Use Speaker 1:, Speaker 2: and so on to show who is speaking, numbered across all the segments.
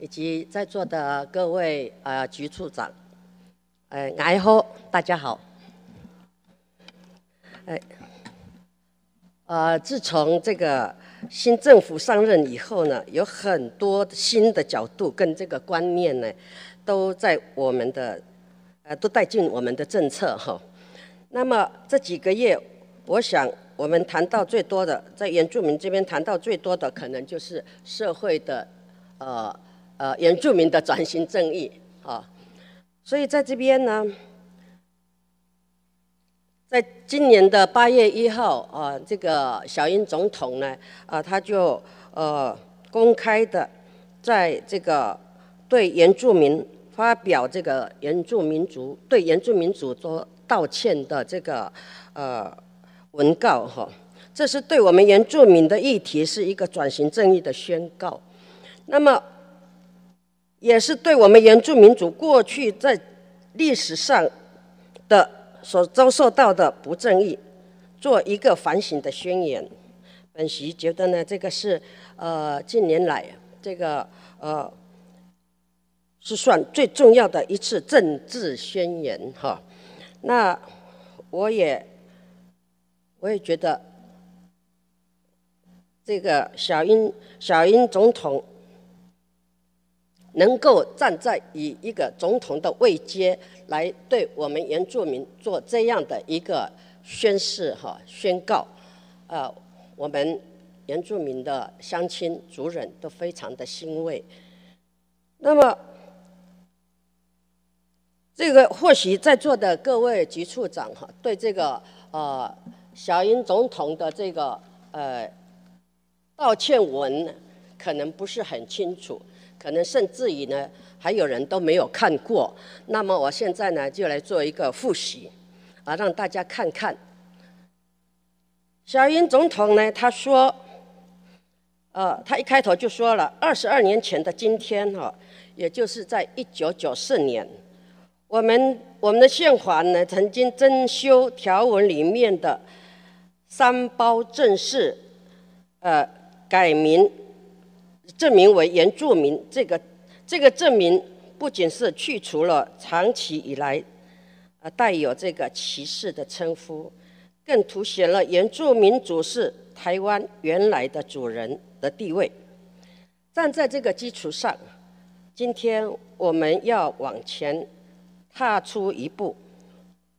Speaker 1: 以及在座的各位啊，局处长，哎，然后大家好，哎，呃，自从这个新政府上任以后呢，有很多新的角度跟这个观念呢，都在我们的呃，都带进我们的政策哈。那么这几个月，我想我们谈到最多的，在原住民这边谈到最多的，可能就是社会的呃。呃，原住民的转型正义啊，所以在这边呢，在今年的八月一号啊，这个小英总统呢啊，他就呃公开的在这个对原住民发表这个原住民族对原住民族做道歉的这个呃文告哈，这是对我们原住民的议题是一个转型正义的宣告，那么。也是对我们原住民族过去在历史上的所遭受到的不正义，做一个反省的宣言。本席觉得呢，这个是呃近年来这个呃是算最重要的一次政治宣言哈。那我也我也觉得这个小英小英总统。能够站在以一个总统的位阶来对我们原住民做这样的一个宣誓和宣告，呃，我们原住民的乡亲族人都非常的欣慰。那么，这个或许在座的各位局处长哈，对这个呃小英总统的这个呃道歉文，可能不是很清楚。可能甚至于呢，还有人都没有看过。那么我现在呢，就来做一个复习，啊，让大家看看。小英总统呢，他说，呃，他一开头就说了，二十二年前的今天哈，也就是在一九九四年，我们我们的宪法呢，曾经增修条文里面的三包正式，呃，改名。证明为原住民，这个这个证明不仅是去除了长期以来，呃带有这个歧视的称呼，更凸显了原住民族是台湾原来的主人的地位。站在这个基础上，今天我们要往前踏出一步。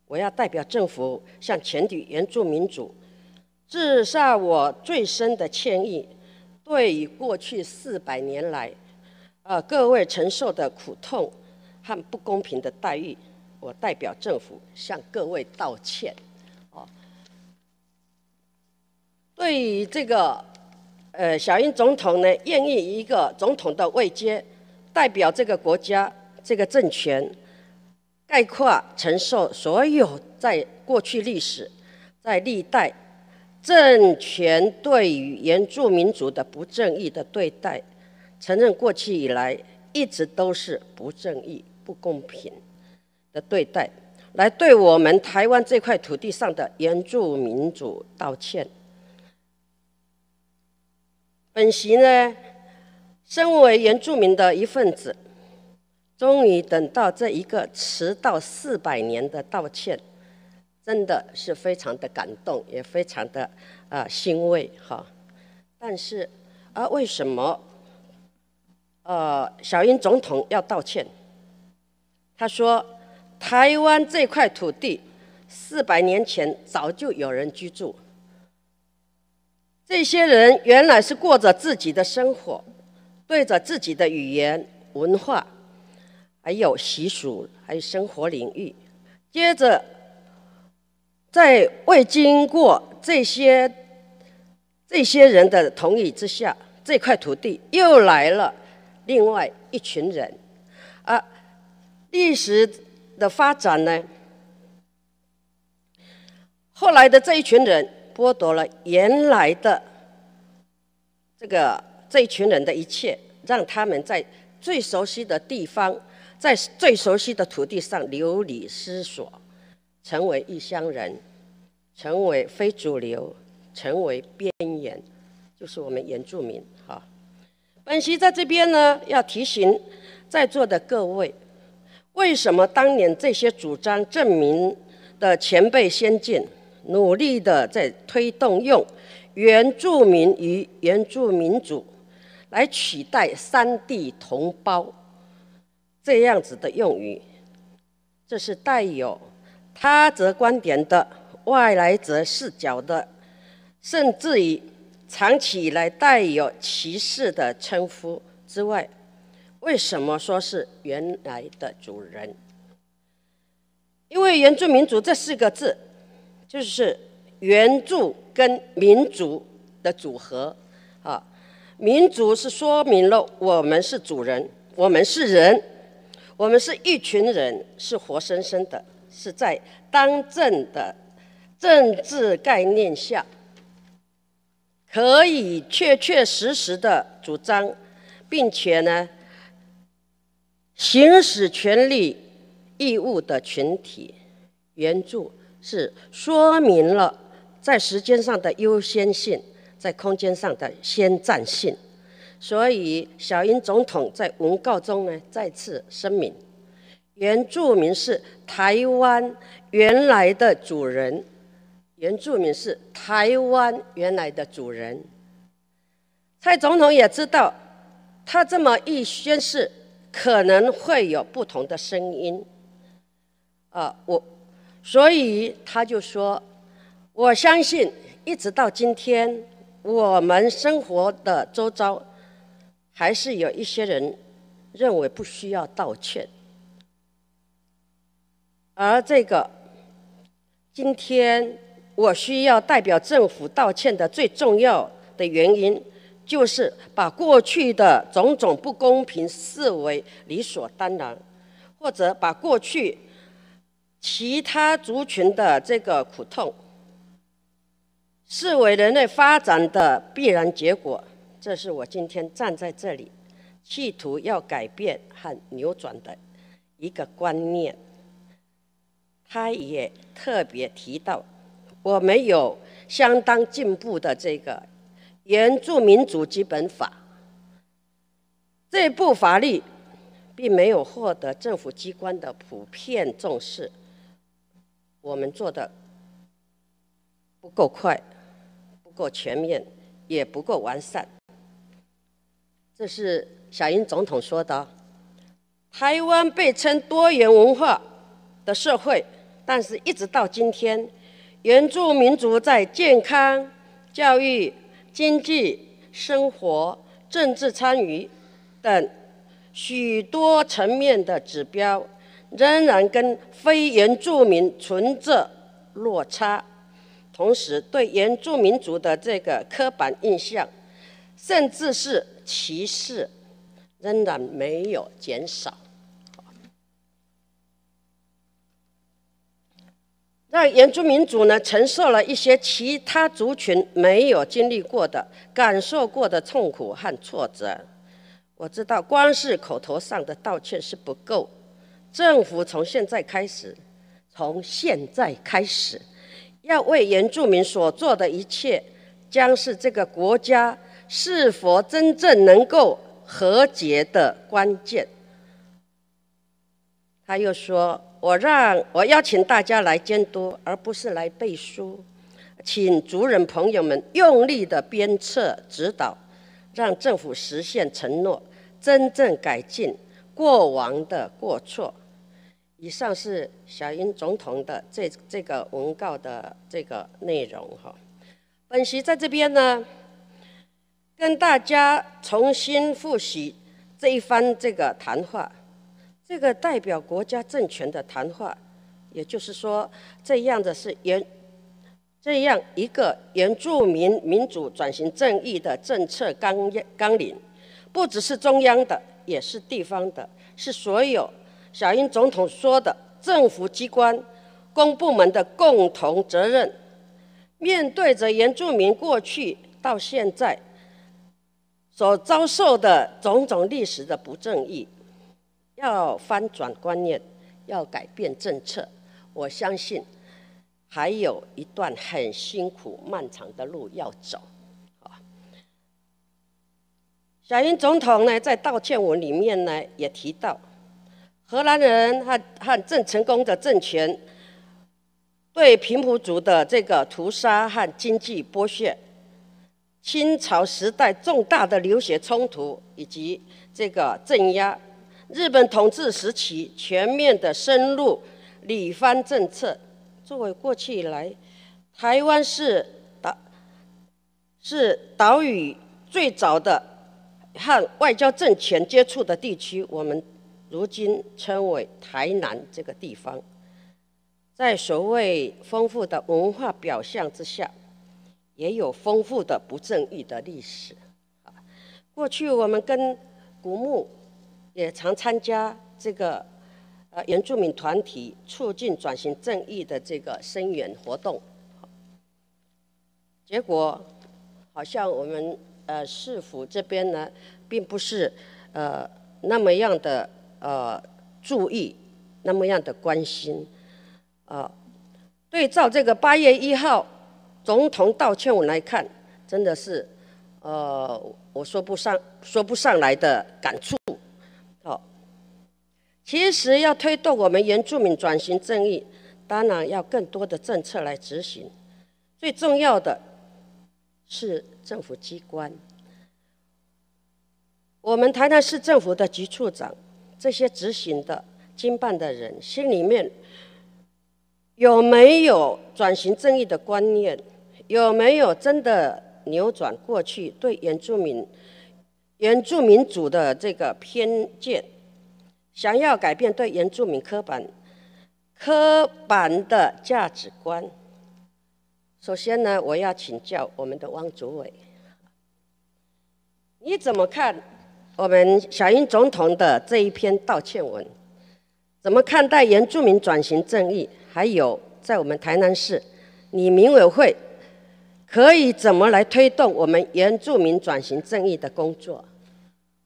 Speaker 1: 我要代表政府向全体原住民族致上我最深的歉意。对于过去四百年来，呃，各位承受的苦痛和不公平的待遇，我代表政府向各位道歉。哦，对于这个，呃，小英总统呢，愿意一个总统的位阶，代表这个国家、这个政权，概括承受所有在过去历史，在历代。政权对于原住民族的不正义的对待，承认过去以来一直都是不正义、不公平的对待，来对我们台湾这块土地上的原住民族道歉。本席呢，身为原住民的一份子，终于等到这一个迟到四百年的道歉。真的是非常的感动，也非常的啊欣慰哈。但是啊，为什么呃，小英总统要道歉？他说，台湾这块土地四百年前早就有人居住，这些人原来是过着自己的生活，对着自己的语言、文化，还有习俗，还有生活领域。接着。在未经过这些这些人的同意之下，这块土地又来了另外一群人。啊，历史的发展呢？后来的这一群人剥夺了原来的这个这一群人的一切，让他们在最熟悉的地方，在最熟悉的土地上流离失所。成为异乡人，成为非主流，成为边缘，就是我们原住民哈。本席在这边呢，要提醒在座的各位，为什么当年这些主张证明的前辈先进，努力的在推动用原住民与原住民族来取代三地同胞这样子的用语？这是带有。他者观点的、外来者视角的，甚至于长期以来带有歧视的称呼之外，为什么说是原来的主人？因为“原住民族”这四个字，就是“原住”跟“民族”的组合。啊，民族是说明了我们是主人，我们是人，我们是一群人，是活生生的。是在当政的政治概念下，可以确确实实的主张，并且呢，行使权利义务的群体援助，是说明了在时间上的优先性，在空间上的先占性。所以，小英总统在文告中呢，再次声明。原住民是台湾原来的主人。原住民是台湾原来的主人。蔡总统也知道，他这么一宣誓，可能会有不同的声音。啊，我，所以他就说，我相信，一直到今天，我们生活的周遭，还是有一些人认为不需要道歉。而这个，今天我需要代表政府道歉的最重要的原因，就是把过去的种种不公平视为理所当然，或者把过去其他族群的这个苦痛视为人类发展的必然结果。这是我今天站在这里，企图要改变和扭转的一个观念。他也特别提到，我们有相当进步的这个原住民族基本法，这部法律并没有获得政府机关的普遍重视，我们做的不够快、不够全面、也不够完善，这是小英总统说的。台湾被称多元文化的社会。但是，一直到今天，原住民族在健康、教育、经济、生活、政治参与等许多层面的指标，仍然跟非原住民存在落差。同时，对原住民族的这个刻板印象，甚至是歧视，仍然没有减少。让原住民族呢承受了一些其他族群没有经历过的、感受过的痛苦和挫折。我知道，光是口头上的道歉是不够。政府从现在开始，从现在开始，要为原住民所做的一切，将是这个国家是否真正能够和解的关键。他又说。我让我邀请大家来监督，而不是来背书，请族人朋友们用力的鞭策、指导，让政府实现承诺，真正改进过往的过错。以上是小英总统的这这个文告的这个内容哈。本席在这边呢，跟大家重新复习这一番这个谈话。这个代表国家政权的谈话，也就是说，这样的是原这样一个原住民民主转型正义的政策纲纲领，不只是中央的，也是地方的，是所有小英总统说的政府机关公部门的共同责任。面对着原住民过去到现在所遭受的种种历史的不正义。要翻转观念，要改变政策，我相信还有一段很辛苦、漫长的路要走。啊，小英总统呢，在道歉文里面呢，也提到荷兰人和和郑成功的政权对平埔族的这个屠杀和经济剥削，清朝时代重大的流血冲突以及这个镇压。日本统治时期全面的深入里方政策，作为过去以来，台湾是岛是岛屿最早的和外交政权接触的地区。我们如今称为台南这个地方，在所谓丰富的文化表象之下，也有丰富的不正义的历史。过去我们跟古墓。也常参加这个呃原住民团体促进转型正义的这个声援活动，结果好像我们呃市府这边呢，并不是呃那么样的呃注意，那么样的关心啊。对照这个八月一号总统道歉，文来看，真的是呃我说不上说不上来的感触。其实要推动我们原住民转型正义，当然要更多的政策来执行。最重要的是政府机关，我们台南市政府的局处长，这些执行的经办的人心里面有没有转型正义的观念？有没有真的扭转过去对原住民、原住民族的这个偏见？想要改变对原住民刻板、刻板的价值观，首先呢，我要请教我们的汪祖伟，你怎么看我们小英总统的这一篇道歉文？怎么看待原住民转型正义？还有，在我们台南市，你民委会可以怎么来推动我们原住民转型正义的工作？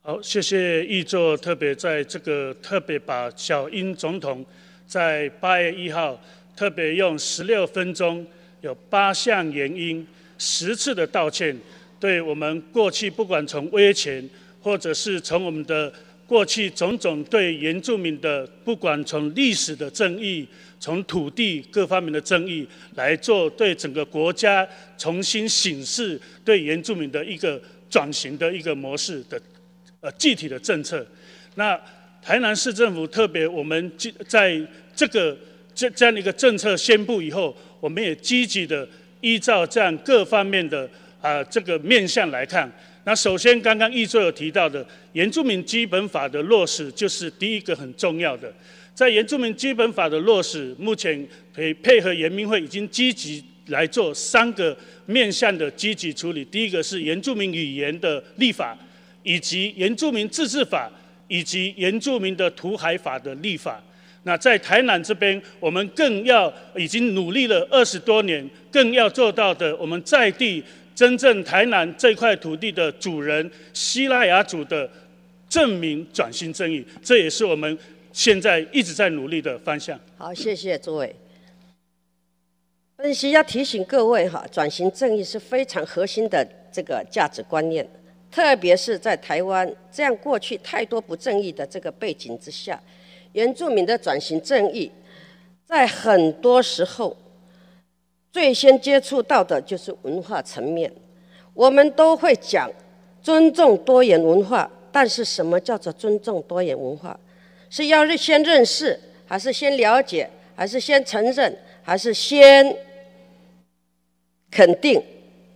Speaker 2: 好，谢谢易作。特别在这个特别把小英总统在八月一号特别用十六分钟，有八项原因，十次的道歉，对我们过去不管从威权，或者是从我们的过去种种对原住民的，不管从历史的正义，从土地各方面的正义来做对整个国家重新醒视，对原住民的一个转型的一个模式的。呃，具体的政策，那台南市政府特别，我们在这个这这样的一个政策宣布以后，我们也积极的依照这样各方面的啊这个面向来看。那首先，刚刚易员有提到的原住民基本法的落实，就是第一个很重要的。在原住民基本法的落实，目前配配合人民会已经积极来做三个面向的积极处理。第一个是原住民语言的立法。以及原住民自治法以及原住民的土海法的立法，那在台南这边，我们更要已经努力了二十多年，更要做到的我们在地真正台南这块土地的主人——西拉雅族的证明转型正义，这也是我们现在一直在努力的方向。
Speaker 1: 好，谢谢诸位。分析要提醒各位哈，转型正义是非常核心的这个价值观念。特别是在台湾这样过去太多不正义的这个背景之下，原住民的转型正义，在很多时候最先接触到的就是文化层面。我们都会讲尊重多元文化，但是什么叫做尊重多元文化？是要先认识，还是先了解，还是先承认，还是先肯定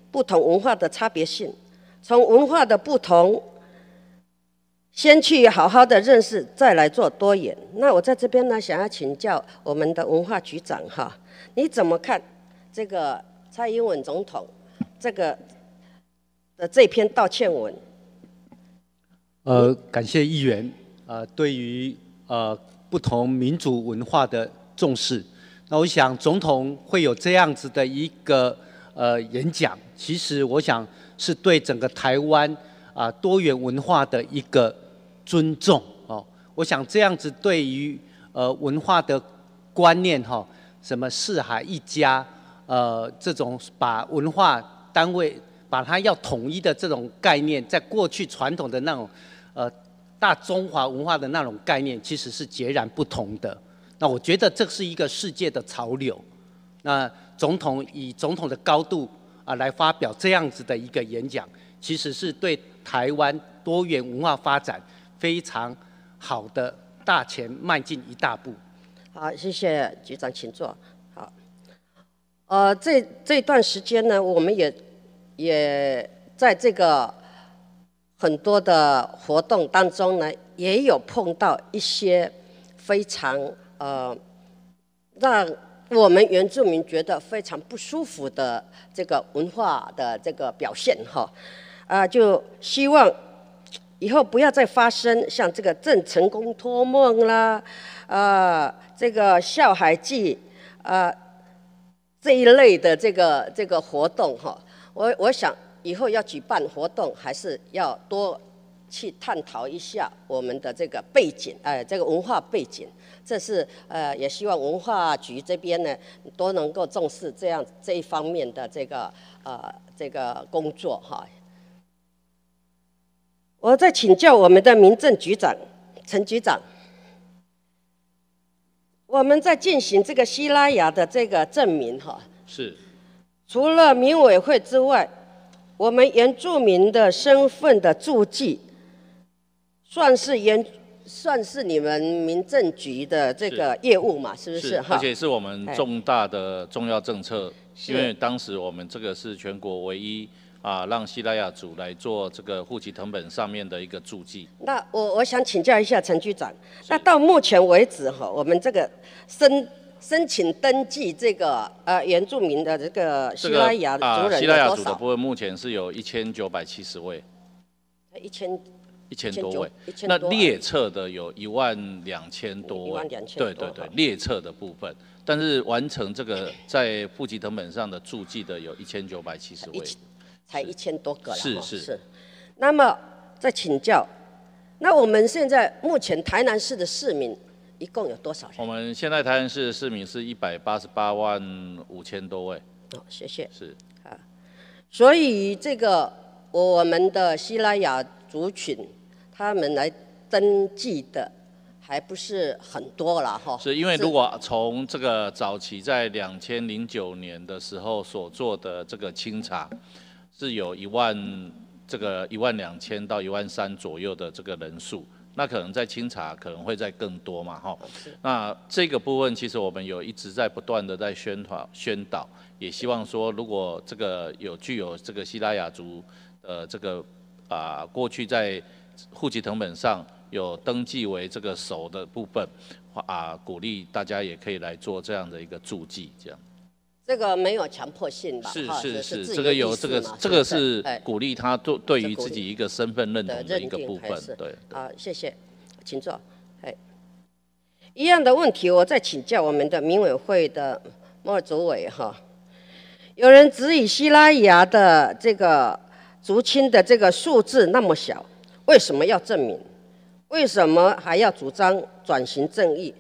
Speaker 1: 不同文化的差别性？从文化的不同，先去好好的认识，再来做多元。那我在这边呢，想要请教我们的文化局长哈，你怎么看这个蔡英文总统这个的这篇道歉文？
Speaker 3: 呃，感谢议员，呃，对于呃不同民族文化的重视。那我想总统会有这样子的一个呃演讲，其实我想。是对整个台湾啊多元文化的一个尊重哦，我想这样子对于呃文化的观念哈，什么四海一家，呃这种把文化单位把它要统一的这种概念，在过去传统的那种呃大中华文化的那种概念，其实是截然不同的。那我觉得这是一个世界的潮流。那总统以总统的高度。啊，来发表这样子的一个演讲，其实是对台湾多元文化发展非常
Speaker 1: 好的大前迈进一大步。好，谢谢局长，请坐。好，呃，这这段时间呢，我们也也在这个很多的活动当中呢，也有碰到一些非常呃让。我们原住民觉得非常不舒服的这个文化的这个表现，哈，啊，就希望以后不要再发生像这个郑成功托梦啦，啊，这个笑海祭啊这一类的这个这个活动，哈，我我想以后要举办活动，还是要多去探讨一下我们的这个背景，哎，这个文化背景。这是呃，也希望文化局这边呢都能够重视这样这一方面的这个呃这个工作哈。我在请教我们的民政局长陈局长，我们在进行这个西拉雅的这个证明哈。是。除了民委会之外，我们原住民的身份的住记，算是原。算是你们民政局的这个业务嘛，是不是？是，而且是我们
Speaker 3: 重大的重要政策，因为当时我们这个是全国唯一啊，让西拉雅族来做这个户籍成本上面的一个注记。
Speaker 1: 那我我想请教一下陈局长，那到目前为止哈，我们这个申申请登记这个呃原住民的这个西拉雅族人有西拉雅族的，
Speaker 3: 部分目前是有一千九百七十位。
Speaker 1: 一千。一千多位，那列
Speaker 3: 册的有一万两千多位，对对对，列册的部分，但是完成这个在户籍成本上的注记的有一千九百七十位，
Speaker 1: 才一千多个，是是是。那么再请教，那我们现在目前台南市的市民一共有多少人？
Speaker 3: 我们现在台南市的市民是一百八十八万五千多位。好，谢谢。是啊，
Speaker 1: 所以这个我们的希拉雅族群。他们来登记的还不是很多了哈。是
Speaker 3: 因为如果从这个早期在两千零九年的时候所做的这个清查，是有一万这个一万两千到一万三左右的这个人数，那可能在清查可能会在更多嘛哈。那这个部分其实我们有一直在不断的在宣传宣导，也希望说如果这个有具有这个西拉雅族呃这个啊过去在户籍成本上有登记为这个“手”的部分，啊，鼓励大家也可以来做这样的一个注记，这样。
Speaker 1: 这个没有强迫性吧？是是是，这个有这个这个是
Speaker 3: 鼓励他做对于自己一个身份认同的一个部分，对。
Speaker 1: 好，谢谢，请坐。哎，一样的问题，我再请教我们的民委会的莫主委哈。有人质疑西班牙的这个族亲的这个数字那么小。为什么要证明？为什么还要主张转型正义？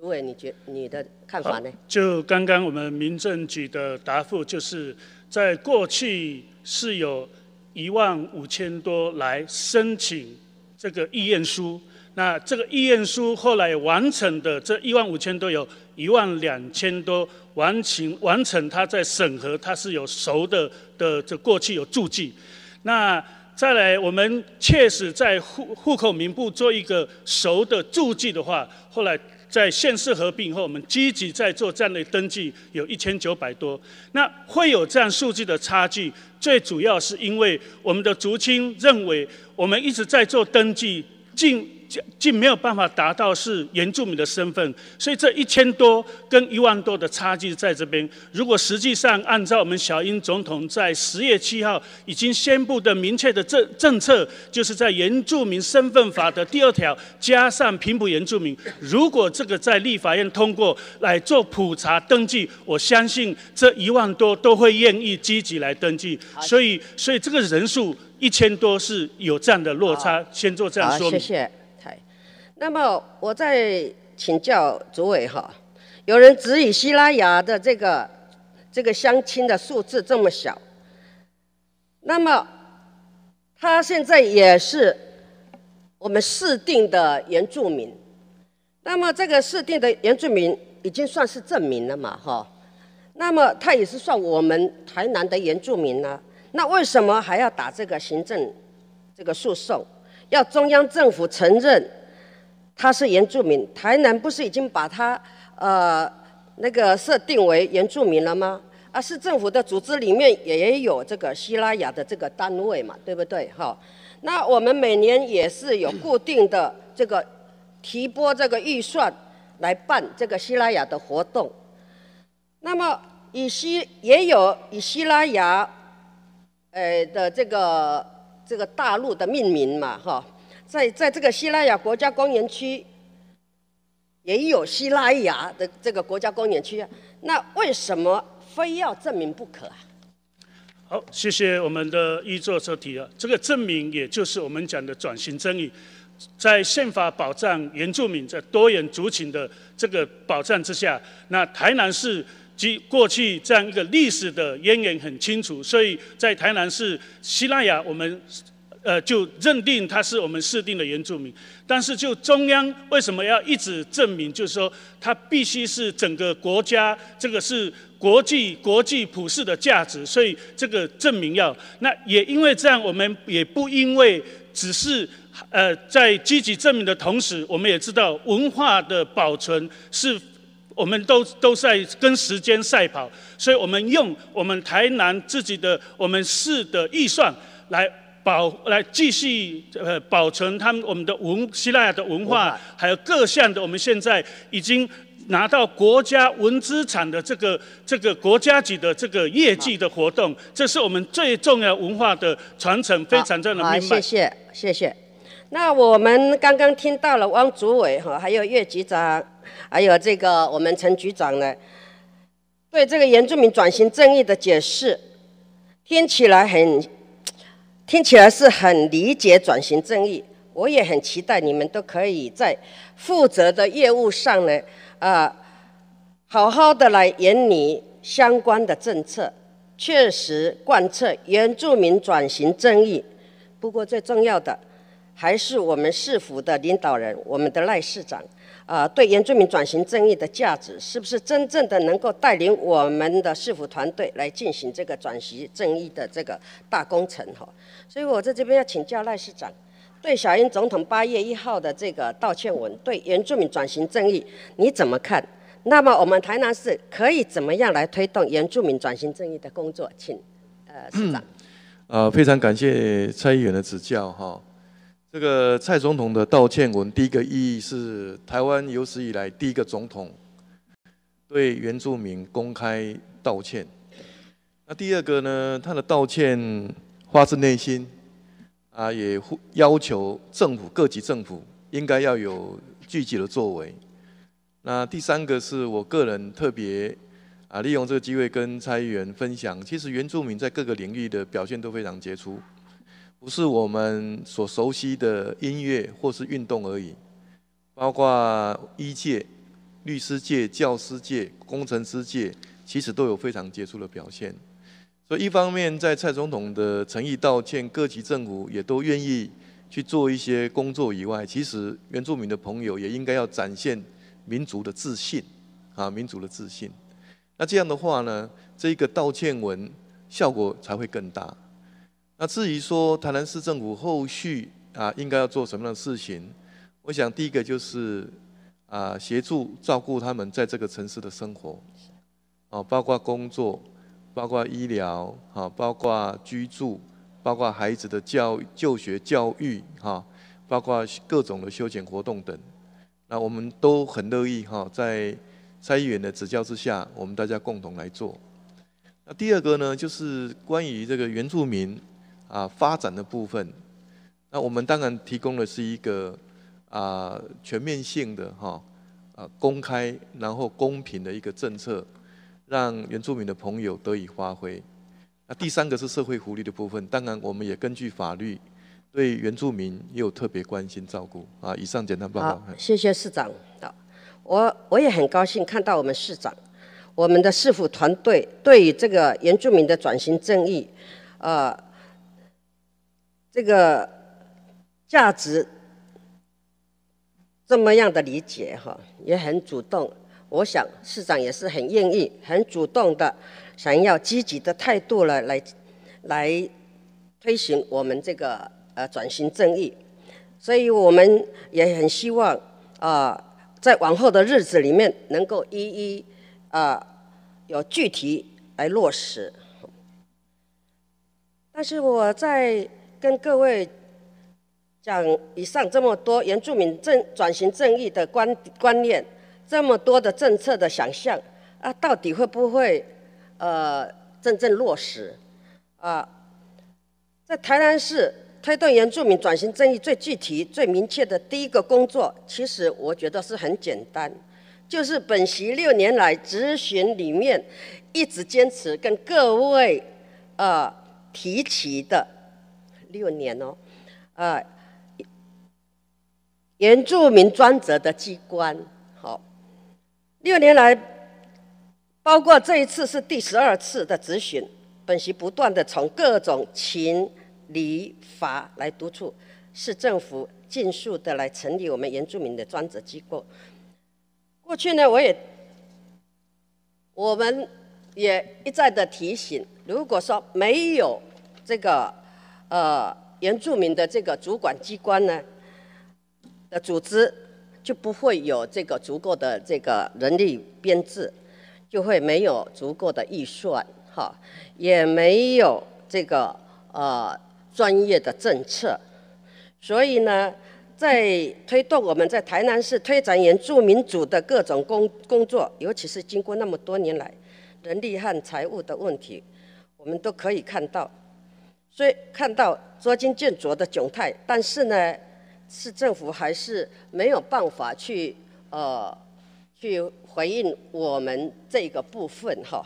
Speaker 1: 主委，你觉你的看法呢？就
Speaker 2: 刚刚我们民政局的答复，就是在过去是有一万五千多来申请这个意愿书，那这个意愿书后来完成的这一万五千多，有一万两千多完成完成，他在审核，他是有熟的的，这过去有注记，那。再来，我们确实在户户口名簿做一个熟的注记的话，后来在县市合并后，我们积极在做这样的登记，有一千九百多。那会有这样数据的差距，最主要是因为我们的族亲认为我们一直在做登记，进。竟没有办法达到是原住民的身份，所以这一千多跟一万多的差距在这边。如果实际上按照我们小英总统在十月七号已经宣布的明确的政政策，就是在原住民身份法的第二条加上平埔原住民。如果这个在立法院通过来做普查登记，我相信这一万多都会愿意积极来登记。所以，所以这个人数一千多是有这样的落差，先做这样说明。好，谢谢。
Speaker 1: 那么我再请教主委哈，有人质疑西拉雅的这个这个相亲的数字这么小，那么他现在也是我们认定的原住民，那么这个认定的原住民已经算是证明了嘛哈？那么他也是算我们台南的原住民呢。那为什么还要打这个行政这个诉讼，要中央政府承认？他是原住民，台南不是已经把它呃那个设定为原住民了吗？啊，市政府的组织里面也有这个西拉雅的这个单位嘛，对不对？哈，那我们每年也是有固定的这个提拨这个预算来办这个西拉雅的活动。那么以西也有以西拉雅呃的这个这个大陆的命名嘛，哈。在在这个希拉雅国家公园区，也有希拉雅的这个国家公园区，那为什么非要证明不可啊？
Speaker 2: 好，谢谢我们的一作做提啊。这个证明，也就是我们讲的转型争议，在宪法保障原住民在多元族群的这个保障之下，那台南市及过去这样一个历史的渊源很清楚，所以在台南市希拉雅我们。呃，就认定他是我们设定的原住民，但是就中央为什么要一直证明？就是说，他必须是整个国家，这个是国际国际普世的价值，所以这个证明要。那也因为这样，我们也不因为只是呃，在积极证明的同时，我们也知道文化的保存是我们都都在跟时间赛跑，所以我们用我们台南自己的我们市的预算来。保来继续呃保存他们我们的文希腊的文化，还有各项的我们现在已经拿到国家文资产的这个这个国家级的这个业绩的活动，这是我们最重要文化的传承，非常重要的。好，谢谢
Speaker 1: 谢谢。那我们刚刚听到了汪主委哈，还有岳局长，还有这个我们陈局长呢，对这个原住民转型正义的解释，听起来很。听起来是很理解转型正义，我也很期待你们都可以在负责的业务上呢，啊，好好的来研拟相关的政策，确实贯彻原住民转型正义。不过最重要的还是我们市府的领导人，我们的赖市长，啊，对原住民转型正义的价值是不是真正的能够带领我们的市府团队来进行这个转型正义的这个大工程？哈。所以，我在这边要请教赖市长，对小英总统八月一号的这个道歉文，对原住民转型正义，你怎么看？那么，我们台南市可以怎么样来推动原住民转型正义的工作？请，呃，市长。
Speaker 4: 啊，非常感谢蔡议员的指教，哈。这个蔡总统的道歉文，第一个意义是台湾有史以来第一个总统对原住民公开道歉。那第二个呢？他的道歉。发自内心，啊，也要求政府各级政府应该要有具体的作为。那第三个是我个人特别啊，利用这个机会跟参议员分享，其实原住民在各个领域的表现都非常杰出，不是我们所熟悉的音乐或是运动而已，包括医界、律师界、教师界、工程师界，其实都有非常杰出的表现。所以，一方面在蔡总统的诚意道歉，各级政府也都愿意去做一些工作以外，其实原住民的朋友也应该要展现民族的自信，啊，民族的自信。那这样的话呢，这个道歉文效果才会更大。那至于说台南市政府后续啊，应该要做什么样的事情？我想第一个就是啊，协助照顾他们在这个城市的生活，啊，包括工作。包括医疗，哈，包括居住，包括孩子的教就学教育，哈，包括各种的休闲活动等。那我们都很乐意，哈，在蔡议员的指教之下，我们大家共同来做。那第二个呢，就是关于这个原住民啊发展的部分。那我们当然提供的是一个啊全面性的哈啊公开然后公平的一个政策。让原住民的朋友得以发挥。那第三个是社会福利的部分，当然我们也根据法律对原住民有特别关心照顾。啊，以上简单报告。
Speaker 1: 谢谢市长。啊，我我也很高兴看到我们市长、我们的市府团队对于这个原住民的转型正义，呃，这个价值这么样的理解，哈，也很主动。我想市长也是很愿意、很主动的，想要积极的态度来来来推行我们这个呃转型正义，所以我们也很希望啊，在往后的日子里面能够一一啊有具体来落实。但是我在跟各位讲以上这么多原住民正转型正义的观观念。这么多的政策的想象啊，到底会不会呃真正落实啊？在台南市推动原住民转型正义最具体、最明确的第一个工作，其实我觉得是很简单，就是本席六年来执行里面一直坚持跟各位呃提起的六年哦，呃原住民专责的机关。六年来，包括这一次是第十二次的质询，本席不断的从各种情理法来督促市政府，尽速的来成立我们原住民的专职机构。过去呢，我也，我们也一再的提醒，如果说没有这个呃原住民的这个主管机关呢的组织。就不会有这个足够的这个人力编制，就会没有足够的预算，哈，也没有这个呃专业的政策。所以呢，在推动我们在台南市推展原住民主的各种工工作，尤其是经过那么多年来人力和财务的问题，我们都可以看到，所以看到捉襟见肘的窘态，但是呢。市政府还是没有办法去呃去回应我们这个部分哈，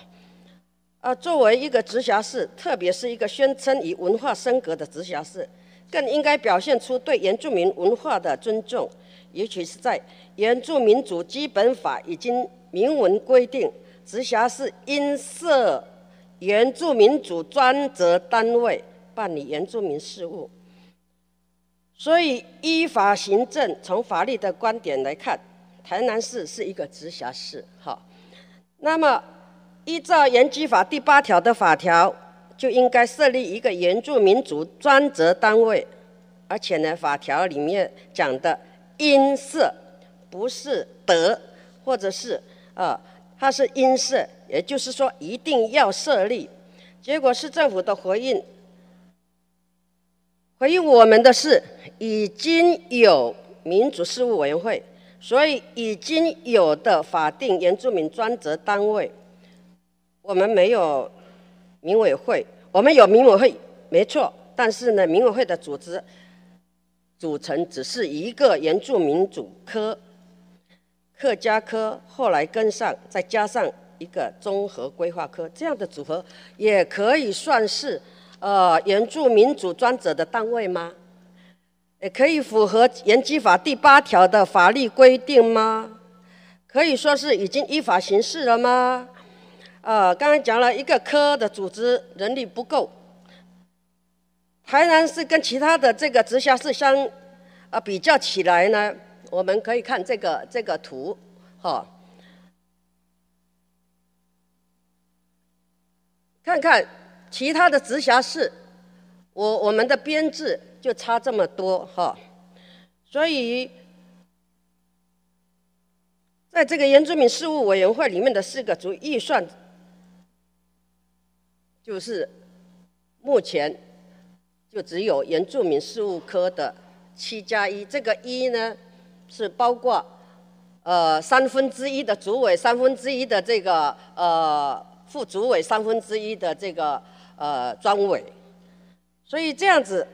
Speaker 1: 啊，作为一个直辖市，特别是一个宣称以文化升格的直辖市，更应该表现出对原住民文化的尊重。尤其是在《原住民族基本法》已经明文规定，直辖市应设原住民族专责单位办理原住民事务。所以依法行政，从法律的观点来看，台南市是一个直辖市，好。那么依照《原居法》第八条的法条，就应该设立一个原住民族专责单位。而且呢，法条里面讲的“因设”，不是“得”或者是“呃”，它是“因设”，也就是说一定要设立。结果市政府的回应。回应我们的是，已经有民主事务委员会，所以已经有的法定原住民专责单位，我们没有民委会，我们有民委会，没错。但是呢，民委会的组织组成只是一个原住民主科、客家科，后来跟上再加上一个综合规划科这样的组合，也可以算是。呃，援助民主专责的单位吗？也可以符合《延基法》第八条的法律规定吗？可以说是已经依法行事了吗？啊，刚才讲了一个科的组织人力不够。台南市跟其他的这个直辖市相呃比较起来呢，我们可以看这个这个图，哈，看看。其他的直辖市，我我们的编制就差这么多哈，所以在这个原住民事务委员会里面的四个组预算，就是目前就只有原住民事务科的七加一，这个一呢是包括呃三分之一的组委，三分之一的这个呃副组委，三分之一的这个。呃，专委，所以这样子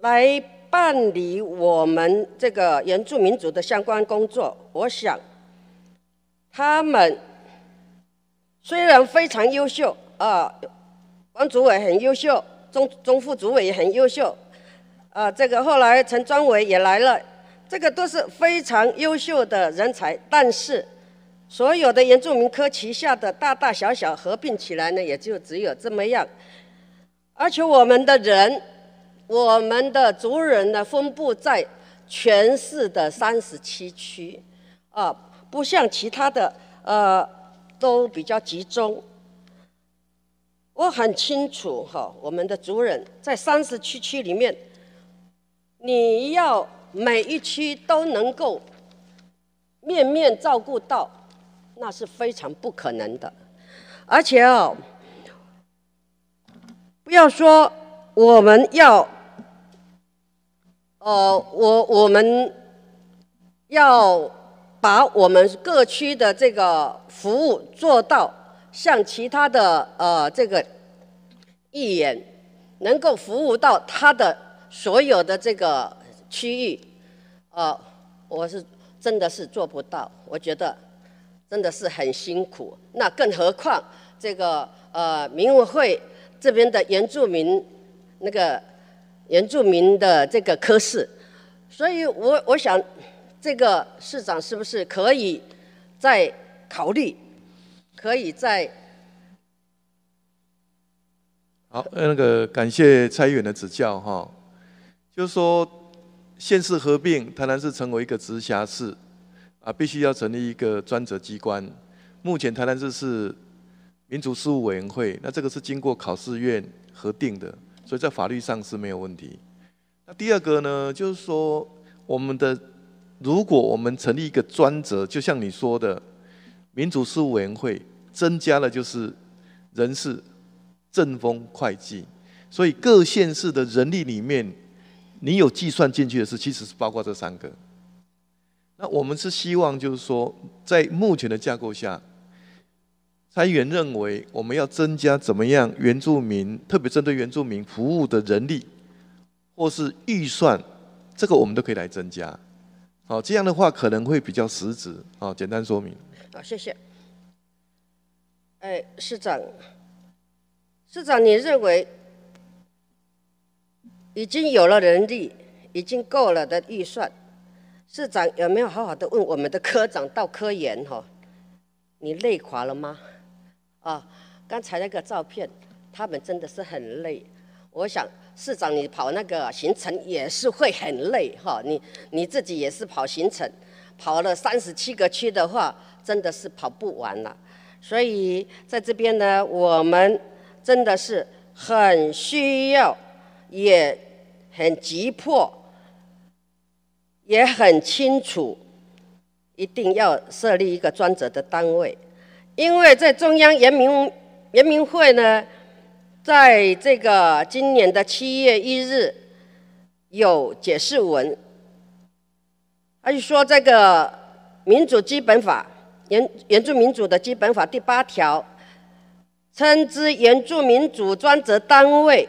Speaker 1: 来办理我们这个原住民族的相关工作。我想，他们虽然非常优秀啊，王主委很优秀，中中副主委也很优秀，啊，这个后来陈专委也来了，这个都是非常优秀的人才，但是。所有的原住民科旗下的大大小小合并起来呢，也就只有这么样。而且我们的人，我们的族人呢，分布在全市的三十七区，啊，不像其他的呃，都比较集中。我很清楚哈，我们的族人在三十七区里面，你要每一区都能够面面照顾到。那是非常不可能的，而且哦，不要说我们要，呃，我我们要把我们各区的这个服务做到，像其他的呃这个议员能够服务到他的所有的这个区域，呃，我是真的是做不到，我觉得。真的是很辛苦，那更何况这个呃民委会这边的原住民那个原住民的这个科室，所以我我想这个市长是不是可以再考虑，可以再。
Speaker 4: 好呃那个感谢蔡议员的指教哈，就是说县市合并，台南市成为一个直辖市。啊，必须要成立一个专责机关。目前台南市是民族事务委员会，那这个是经过考试院核定的，所以在法律上是没有问题。那第二个呢，就是说我们的，如果我们成立一个专责，就像你说的，民族事务委员会增加了就是人事、政风、会计，所以各县市的人力里面，你有计算进去的是，其实是包括这三个。那我们是希望，就是说，在目前的架构下，蔡议员认为我们要增加怎么样原住民，特别针对原住民服务的人力，或是预算，这个我们都可以来增加。好，这样的话可能会比较实质。好，简单说明。
Speaker 1: 好，谢谢。哎，市长，市长，你认为已经有了人力，已经够了的预算？市长有没有好好的问我们的科长到科研哈？你累垮了吗？啊，刚才那个照片，他们真的是很累。我想市长你跑那个行程也是会很累哈，你你自己也是跑行程，跑了三十七个区的话，真的是跑不完了。所以在这边呢，我们真的是很需要，也很急迫。也很清楚，一定要设立一个专责的单位，因为在中央人民人民会呢，在这个今年的七月一日有解释文，就说这个《民主基本法》《原原住民主的基本法》第八条，称之原住民主专责单位，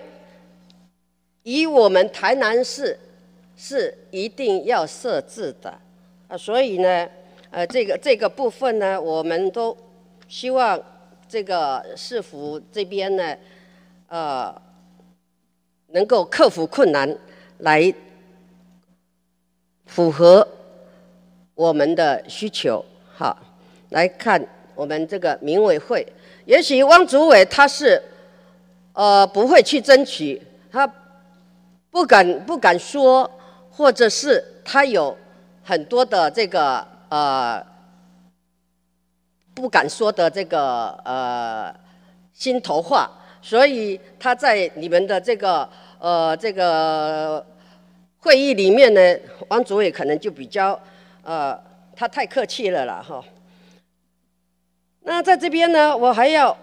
Speaker 1: 以我们台南市。是一定要设置的啊，所以呢，呃，这个这个部分呢，我们都希望这个市府这边呢，呃，能够克服困难，来符合我们的需求。好，来看我们这个民委会，也许汪主委他是呃不会去争取，他不敢不敢说。或者是他有很多的这个呃不敢说的这个呃心头话，所以他在你们的这个呃这个会议里面呢，王主委可能就比较呃他太客气了了哈。那在这边呢，我还要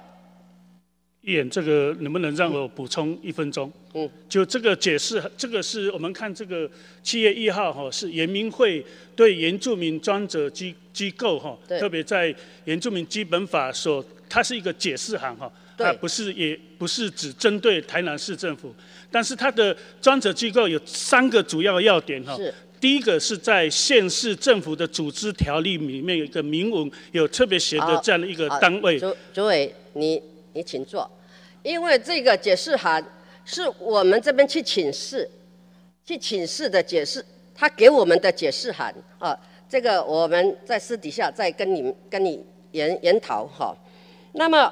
Speaker 2: 一眼这个能不能让我补充一分钟？就这个解释，这个是我们看这个七月一号哈，是原民会对原住民专责机机构哈，特别在原住民基本法所，它是一个解释函哈，它不是也不是只针对台南市政府，但是它的专责机构有三个主要要点哈，第一个是在县市政府的组织条例里面有一个明文，有特别写的这样的一个单位，主
Speaker 5: 主
Speaker 1: 委你你请坐，因为这个解释函。是我们这边去请示，去请示的解释，他给我们的解释函啊，这个我们在私底下再跟你们跟你研研讨哈。那么，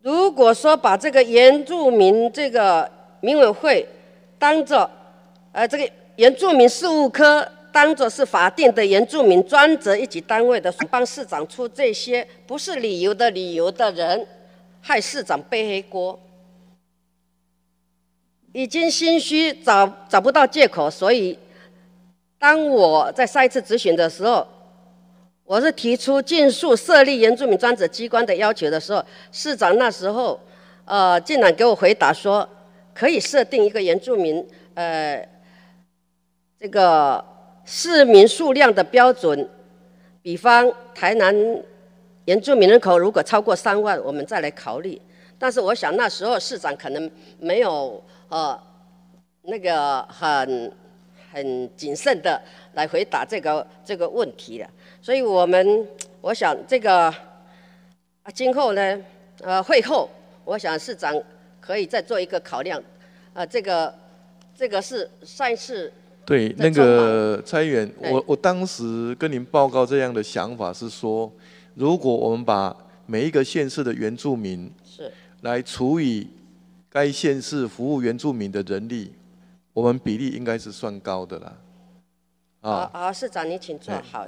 Speaker 1: 如果说把这个原住民这个民委会当做，呃，这个原住民事务科当做是法定的原住民专责一级单位的，帮市长出这些不是理由的理由的人，害市长背黑锅。已经心虚，找找不到借口。所以，当我在上一次咨询的时候，我是提出尽速设立原住民专责机关的要求的时候，市长那时候呃，竟然给我回答说，可以设定一个原住民呃这个市民数量的标准，比方台南原住民人口如果超过三万，我们再来考虑。但是我想那时候市长可能没有。呃，那个很很谨慎的来回答这个这个问题的，所以我们我想这个今后呢，呃，会后我想市长可以再做一个考量，呃，这个这个是上一次。
Speaker 4: 对那个蔡员，我我当时跟您报告这样的想法是说，如果我们把每一个县市的原住民是来除以。该县市服务原住民的人力，我们比例应该是算高的啦，啊。
Speaker 1: 啊，市长你请坐。好。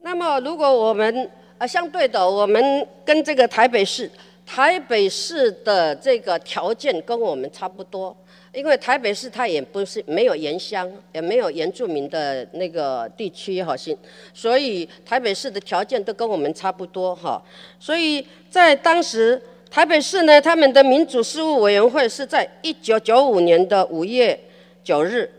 Speaker 1: 那么，如果我们啊相对的，我们跟这个台北市，台北市的这个条件跟我们差不多，因为台北市它也不是没有原乡，也没有原住民的那个地区哈，心，所以台北市的条件都跟我们差不多哈。所以在当时。台北市呢，他们的民主事务委员会是在一九九五年的五月九日，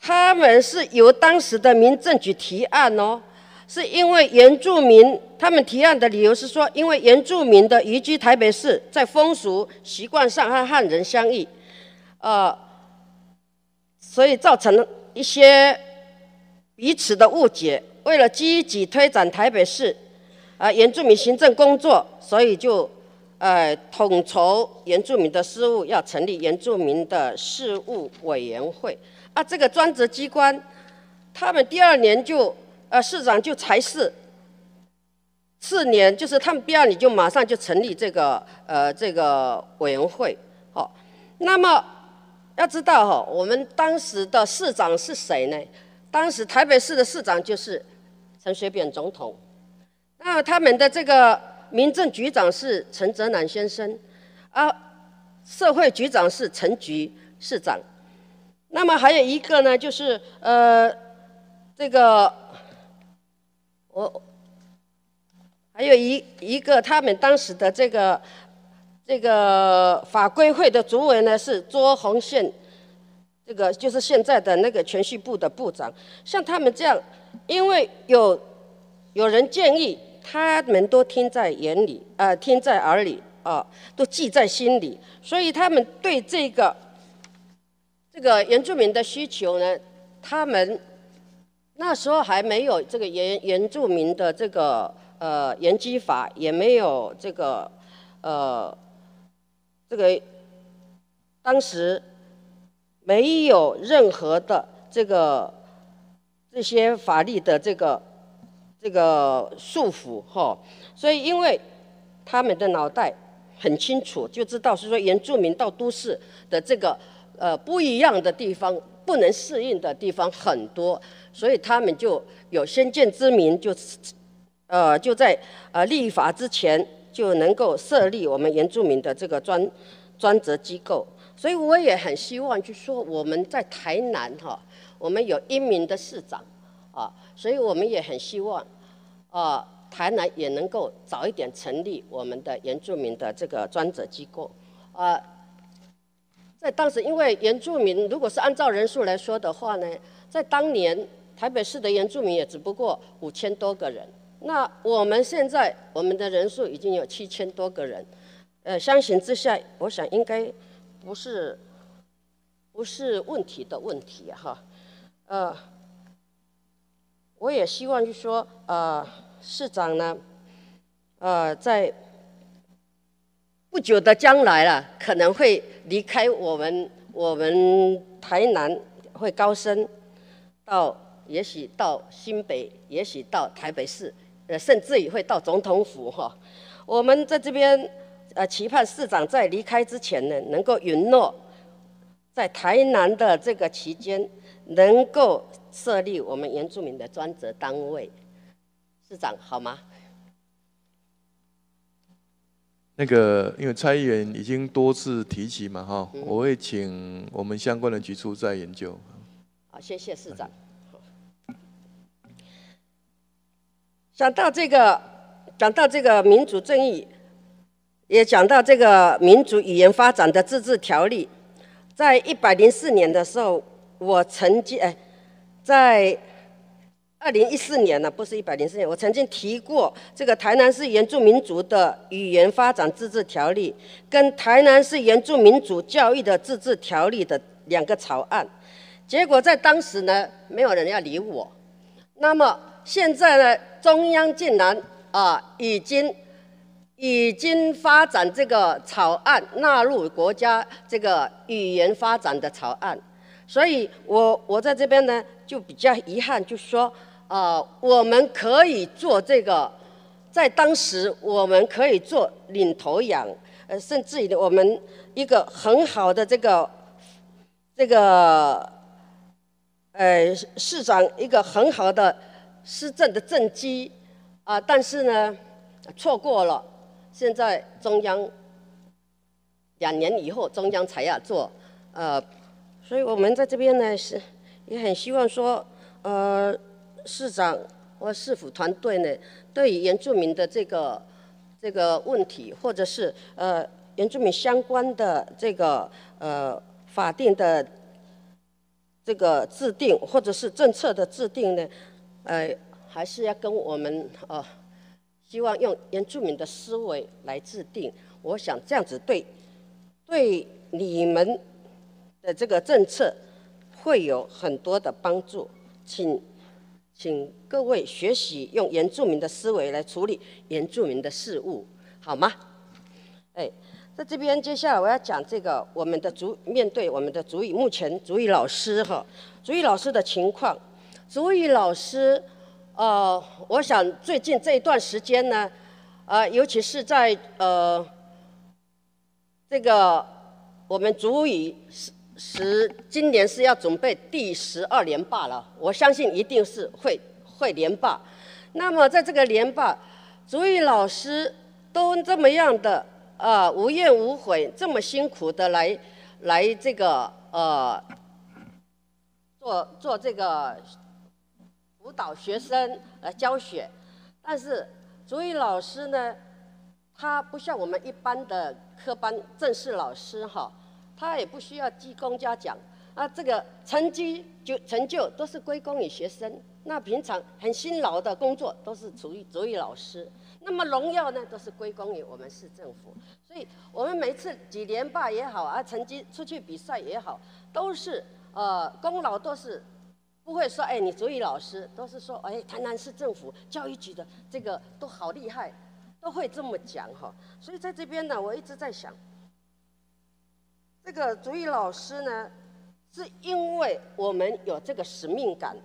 Speaker 1: 他们是由当时的民政局提案哦，是因为原住民他们提案的理由是说，因为原住民的移居台北市，在风俗习惯上和汉人相异，呃，所以造成了一些彼此的误解。为了积极推展台北市啊原住民行政工作，所以就。呃，统筹原住民的事务要成立原住民的事务委员会，啊，这个专职机关，他们第二年就，呃，市长就裁示，次年就是他们第二年就马上就成立这个，呃，这个委员会，好，那么要知道哈，我们当时的市长是谁呢？当时台北市的市长就是陈水扁总统，那他们的这个。民政局长是陈泽南先生，啊，社会局长是陈局市长，那么还有一个呢，就是呃，这个我还有一一个他们当时的这个这个法规会的主委呢是卓鸿宪，这个就是现在的那个全序部的部长，像他们这样，因为有有人建议。他们都听在眼里，啊，听在耳里，啊，都记在心里。所以他们对这个这个原住民的需求呢，他们那时候还没有这个原原住民的这个呃，原籍法，也没有这个呃，这个当时没有任何的这个这些法律的这个。这个束缚哈，所以因为他们的脑袋很清楚，就知道是说原住民到都市的这个呃不一样的地方不能适应的地方很多，所以他们就有先见之明，就呃就在呃立法之前就能够设立我们原住民的这个专专责机构，所以我也很希望，就说我们在台南哈，我们有英明的市长。啊，所以我们也很希望，啊，台南也能够早一点成立我们的原住民的这个专责机构啊。在当时，因为原住民如果是按照人数来说的话呢，在当年台北市的原住民也只不过五千多个人，那我们现在我们的人数已经有七千多个人，呃，相形之下，我想应该不是不是问题的问题哈，呃。我也希望就说，呃，市长呢，呃，在不久的将来啊，可能会离开我们，我们台南会高升到，也许到新北，也许到台北市，呃，甚至于会到总统府哈。我们在这边呃，期盼市长在离开之前呢，能够允诺在台南的这个期间能够。设立我们原住民的专责单位，市长好吗？
Speaker 4: 那个因为蔡议员已经多次提起嘛，哈，我会请我们相关的局处再研究。
Speaker 1: 好，谢谢市长。讲到这个，讲到这个民族正义，也讲到这个民族语言发展的自治条例，在一百零四年的时候，我曾经哎。在二零一四年呢，不是一百零四年，我曾经提过这个台南市原住民族的语言发展自治条例，跟台南市原住民族教育的自治条例的两个草案，结果在当时呢，没有人要理我。那么现在呢，中央竟然啊，已经已经发展这个草案纳入国家这个语言发展的草案。所以，我我在这边呢，就比较遗憾，就说，啊，我们可以做这个，在当时我们可以做领头羊，呃，甚至于我们一个很好的这个这个，呃，市长一个很好的施政的政绩啊，但是呢，错过了。现在中央两年以后，中央才要做，呃。所以我们在这边呢，是也很希望说，呃，市长或市府团队呢，对于原住民的这个这个问题，或者是呃原住民相关的这个呃法定的这个制定，或者是政策的制定呢，呃，还是要跟我们呃，希望用原住民的思维来制定。我想这样子对对你们。的这个政策会有很多的帮助，请请各位学习用原住民的思维来处理原住民的事物，好吗？哎，在这边接下来我要讲这个我们的主面对我们的主语，目前主语老师哈，主语老师的情况，主语老师呃，我想最近这一段时间呢，呃，尤其是在呃这个我们主语是。十，今年是要准备第十二连霸了，我相信一定是会会连霸。那么在这个连霸，足语老师都这么样的啊，无怨无悔，这么辛苦的来来这个呃，做做这个辅导学生来教学。但是足语老师呢，他不像我们一般的科班正式老师哈。他也不需要记功加奖啊，这个成绩就成就都是归功于学生。那平常很辛劳的工作都是属于属于老师，那么荣耀呢都是归功于我们市政府。所以我们每次几连霸也好啊，成绩出去比赛也好，都是呃功劳都是不会说哎你足浴老师，都是说哎台南市政府教育局的这个都好厉害，都会这么讲哈。所以在这边呢，我一直在想。这个主艺老师呢，是因为我们有这个使命感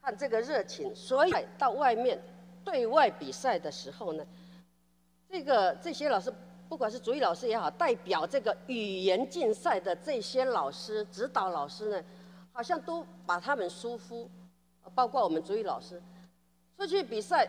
Speaker 1: 和这个热情，所以到外面对外比赛的时候呢，这个这些老师，不管是主艺老师也好，代表这个语言竞赛的这些老师、指导老师呢，好像都把他们疏忽，包括我们主艺老师出去比赛，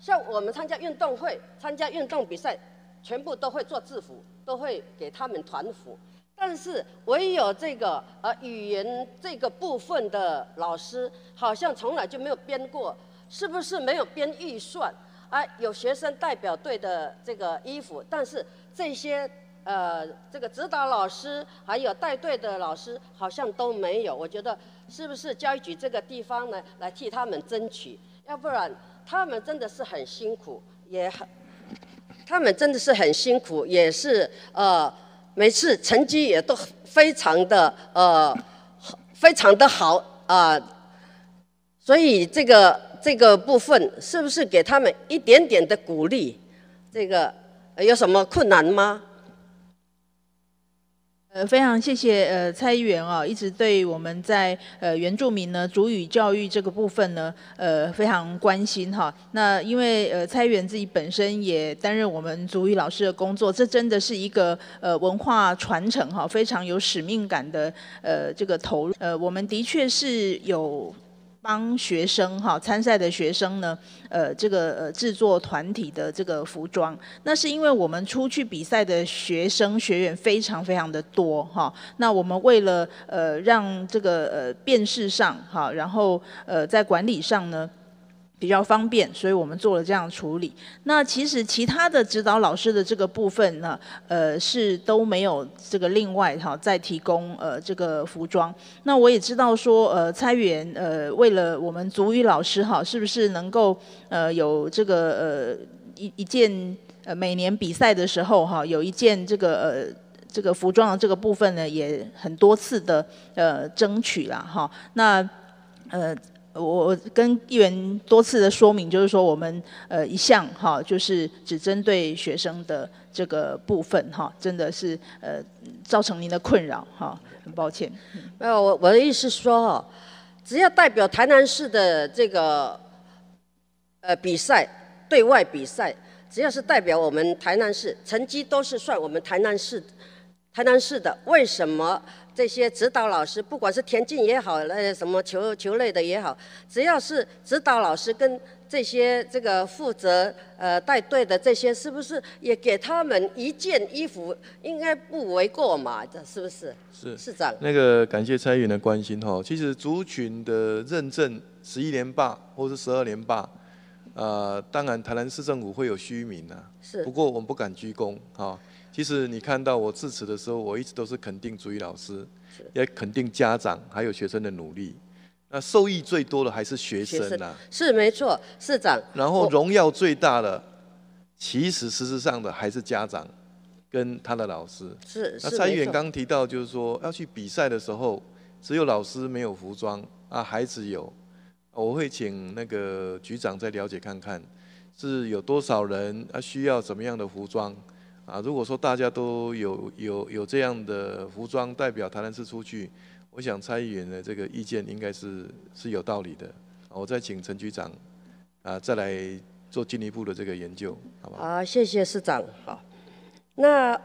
Speaker 1: 像我们参加运动会、参加运动比赛，全部都会做制服，都会给他们团服。但是，唯有这个呃语言这个部分的老师，好像从来就没有编过，是不是没有编预算？哎，有学生代表队的这个衣服，但是这些呃这个指导老师还有带队的老师好像都没有。我觉得，是不是教育局这个地方呢，来替他们争取？要不然，他们真的是很辛苦，也很，他们真的是很辛苦，也是呃。每次成绩也都非常的呃非常的好啊，所以这个这个部分是不是给他们一点点的鼓励？这个有什么困难吗？
Speaker 5: 呃，非常谢谢呃蔡议员啊，一直对我们在呃原住民呢主语教育这个部分呢，呃非常关心哈。那因为呃蔡议员自己本身也担任我们主语老师的工作，这真的是一个呃文化传承哈，非常有使命感的呃这个投入。呃，我们的确是有。帮学生哈参赛的学生呢，呃，这个呃制作团体的这个服装，那是因为我们出去比赛的学生学员非常非常的多哈，那我们为了呃让这个呃辨识上哈，然后呃在管理上呢。比较方便，所以我们做了这样处理。那其实其他的指导老师的这个部分呢，呃，是都没有这个另外哈再提供呃这个服装。那我也知道说，呃，蔡员，呃，为了我们足语老师哈，是不是能够呃有这个呃一一件呃每年比赛的时候哈有一件这个呃这个服装的这个部分呢，也很多次的呃争取了哈。那呃。我跟议员多次的说明，就是说我们呃一项哈，就是只针对学生的这个部分哈，真的是呃造成您的困扰哈，很抱歉。没有，我我的意思是说，只要代表台南市的这个
Speaker 1: 呃比赛，对外比赛，只要是代表我们台南市，成绩都是算我们台南市台南市的，为什么？这些指导老师，不管是田径也好，呃，什么球球类的也好，只要是指导老师跟这些这个负责呃带队的这些，是不是也给他们一件衣服？应该不为过嘛，这是不是？是市长。那
Speaker 4: 个感谢蔡委员的关心哈。其实族群的认证十一年霸或者十二年霸，呃，当然台南市政府会有虚名啊。是。不过我们不敢居功哈。其实你看到我致辞的时候，我一直都是肯定主语老师，也肯定家长还有学生的努力。那受益最多的还是学生啊。
Speaker 1: 是没错，市长。
Speaker 4: 然后荣耀最大的，其实实质上的还是家长，跟他的老师。
Speaker 1: 是是。蔡议员刚
Speaker 4: 提到，就是说要去比赛的时候，只有老师没有服装啊，孩子有。我会请那个局长再了解看看，是有多少人啊，需要什么样的服装。啊，如果说大家都有有有这样的服装代表台南市出去，我想参议员的这个意见应该是是有道理的。我再请陈局长啊，再来做进一步的这个研究，
Speaker 1: 好吧？好？好，谢谢市长。好，那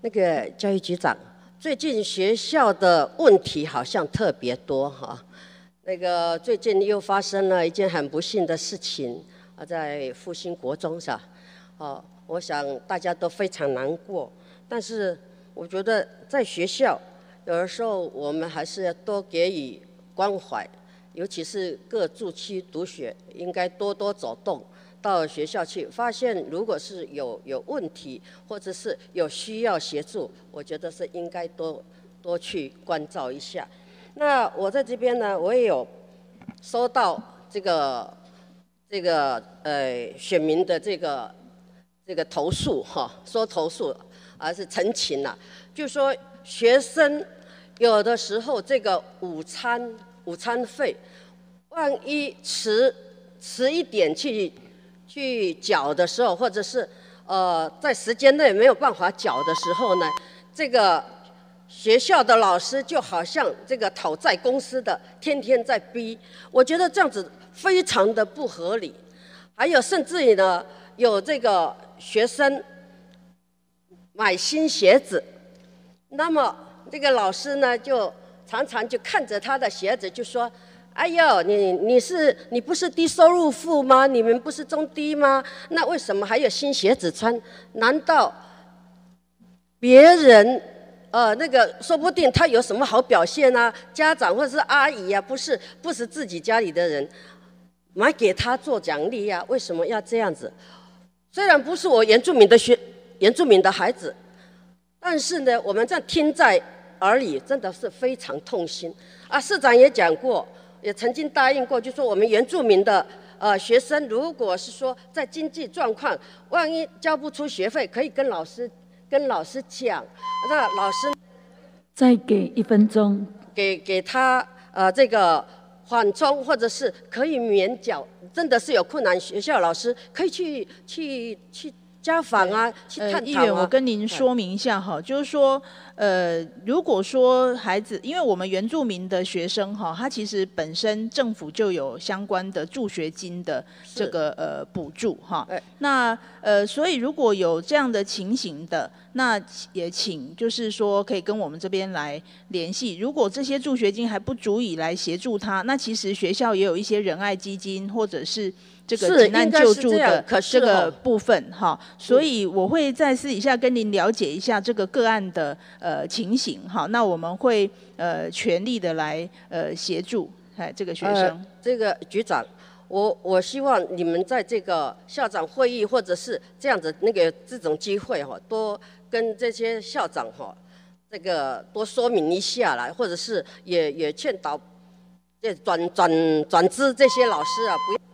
Speaker 1: 那个教育局长，最近学校的问题好像特别多哈。那个最近又发生了一件很不幸的事情啊，在复兴国中是吧？哦。我想大家都非常难过，但是我觉得在学校，有的时候我们还是要多给予关怀，尤其是各住区读学，应该多多走动，到学校去，发现如果是有有问题，或者是有需要协助，我觉得是应该多多去关照一下。那我在这边呢，我也有收到这个这个呃选民的这个。这个投诉哈，说投诉而是澄清了，就说学生有的时候这个午餐午餐费，万一迟迟一点去去缴的时候，或者是呃在时间内没有办法缴的时候呢，这个学校的老师就好像这个讨债公司的天天在逼，我觉得这样子非常的不合理，还有甚至于呢。有这个学生买新鞋子，那么这个老师呢，就常常就看着他的鞋子就说：“哎呦，你你是你不是低收入户吗？你们不是中低吗？那为什么还有新鞋子穿？难道别人呃那个说不定他有什么好表现呢？家长或者是阿姨呀，不是不是自己家里的人买给他做奖励呀？为什么要这样子？”虽然不是我原住民的学原住民的孩子，但是呢，我们这样听在耳里，真的是非常痛心。啊，市长也讲过，也曾经答应过，就说我们原住民的呃学生，如果是说在经济状况，万一交不出学费，可以跟老师跟老师讲，那老师
Speaker 5: 再给一分钟，
Speaker 1: 给给他呃这个。缓冲，或者是可以免缴，
Speaker 5: 真的是有困难，学校老师可以去去去。家访啊，去探讨啊。议员，我跟您说明一下哈，就是说，呃，如果说孩子，因为我们原住民的学生哈，他其实本身政府就有相关的助学金的这个呃补助哈。那呃，所以如果有这样的情形的，那也请就是说可以跟我们这边来联系。如果这些助学金还不足以来协助他，那其实学校也有一些仁爱基金或者是。这个灾难救助的这个部分哈，所以我会在私底下跟您了解一下这个个案的呃情形哈，那我们会呃全力的来呃协助哎这个学生。这个局长，
Speaker 1: 我我希望你们在这个校长会议或者是这样子那个这种机会哈，多跟这些校长哈，这个多说明一下啦，或者是也也劝导这转转转资这些老师啊不要。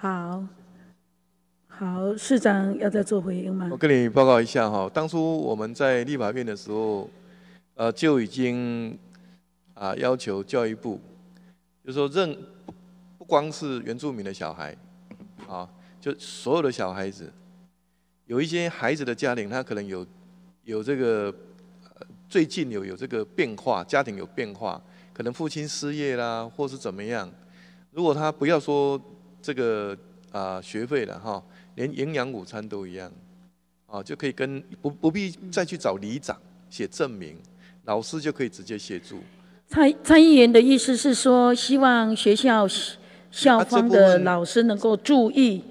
Speaker 5: 好好，市长要再做回应吗？我跟
Speaker 4: 你报告一下哈，当初我们在立法院的时候，呃，就已经啊要求教育部，就说认不光是原住民的小孩，啊，就所有的小孩子，有一些孩子的家庭，他可能有有这个最近有有这个变化，家庭有变化，可能父亲失业啦，或是怎么样，如果他不要说。这个啊学费了哈，连营养午餐都一样，啊就可以跟不不必再去找里长写证明，老师就可以直接协助。
Speaker 5: 蔡蔡议员的意思是说，希望学校校方的老师能够注意，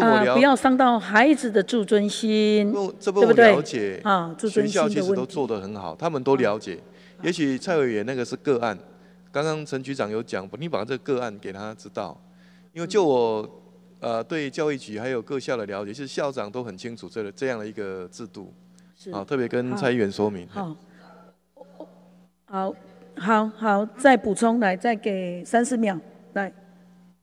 Speaker 5: 啊不要伤到孩子的自尊心。这不，这我了解啊，学校其实都
Speaker 4: 做得很好，他们都了解。也许蔡委员那个是个案，刚刚陈局长有讲，你把这个个案给他知道。因为就我，呃，对教育局还有各校的了解，是校长都很清楚这这样的一个制度，啊，特别跟蔡议员说明。
Speaker 5: 好，好，好，好，再补充来，再给三十秒，来，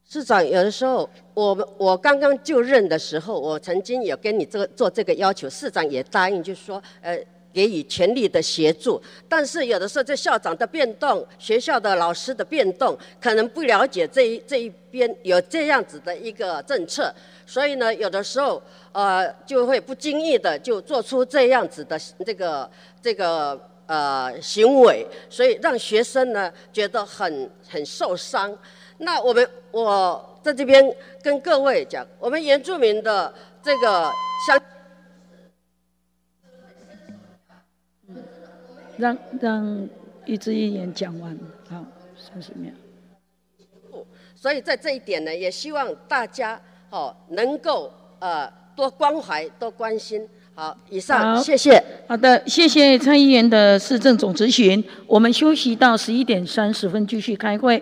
Speaker 1: 市长，有的时候我我刚刚就任的时候，我曾经也跟你这个做这个要求，市长也答应，就是说，呃。给予全力的协助，但是有的时候这校长的变动、学校的老师的变动，可能不了解这一这一边有这样子的一个政策，所以呢，有的时候呃就会不经意的就做出这样子的这个这个呃行为，所以让学生呢觉得很很受伤。那我们我在这边跟各位讲，我们原住民的这个相。
Speaker 5: 让让一只一言讲完，好，三十秒。
Speaker 1: 不，所以在这一点呢，也希望大家哦能够呃多关怀、多关心。好，以上，谢谢。
Speaker 5: 好的，谢谢参议员的市政总咨询。我们休息到十一点三十分，继续开会。